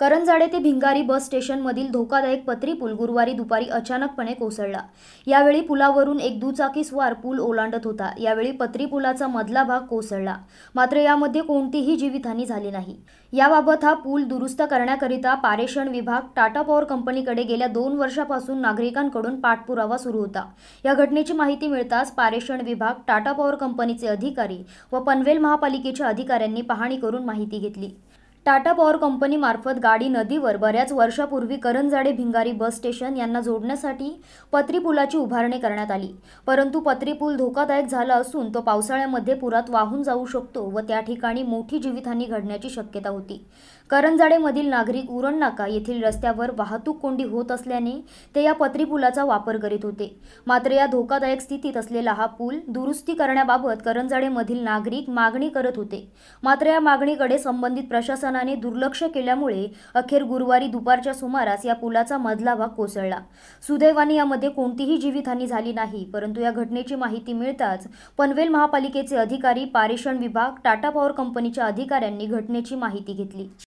करंजाडे ते भिंगारी बस स्टेशनमधील धोकादायक पत्री पूल गुरुवारी दुपारी अचानकपणे कोसळला यावेळी पुलावरून एक दुचाकीस्वार पूल ओलांडत होता यावेळी पत्री पुलाचा मधला भाग कोसळला मात्र यामध्ये कोणतीही जीवितहानी झाली नाही याबाबत हा पूल दुरुस्त करण्याकरिता पारेषण विभाग टाटा पॉवर कंपनीकडे गेल्या दोन वर्षापासून नागरिकांकडून पाठपुरावा सुरू होता या घटनेची माहिती मिळताच पारेषण विभाग टाटा पॉवर कंपनीचे अधिकारी व पनवेल महापालिकेच्या अधिकाऱ्यांनी पाहणी करून माहिती घेतली टाटा पॉवर कंपनीमार्फत गाडी नदीवर बऱ्याच वर्षापूर्वी करंजाडे भिंगारी बस स्टेशन यांना जोडण्यासाठी पत्री पुलाची उभारणी करण्यात आली परंतु पत्रीपूल धोकादायक झाला असून तो पावसाळ्यामध्ये पुरात वाहून जाऊ शकतो व त्या ठिकाणी मोठी जीवितहानी घडण्याची शक्यता होती करंजाडेमधील नागरिक उरण नाका येथील रस्त्यावर वाहतूक कोंडी होत असल्याने ते या पत्री पुलाचा वापर करीत होते मात्र या धोकादायक स्थितीत असलेला हा पूल दुरुस्ती करण्याबाबत करंजाडेमधील नागरिक मागणी करत होते मात्र या मागणीकडे संबंधित प्रशासन प्रशासनाने दुर्लक्ष केल्यामुळे अखेर गुरुवारी दुपारच्या सुमारास या पुलाचा मधला भाग कोसळला सुदैवाने यामध्ये कोणतीही जीवितहानी झाली नाही परंतु या घटनेची माहिती मिळताच पनवेल महापालिकेचे अधिकारी पारेषण विभाग टाटा पॉवर कंपनीच्या अधिकाऱ्यांनी घटनेची माहिती घेतली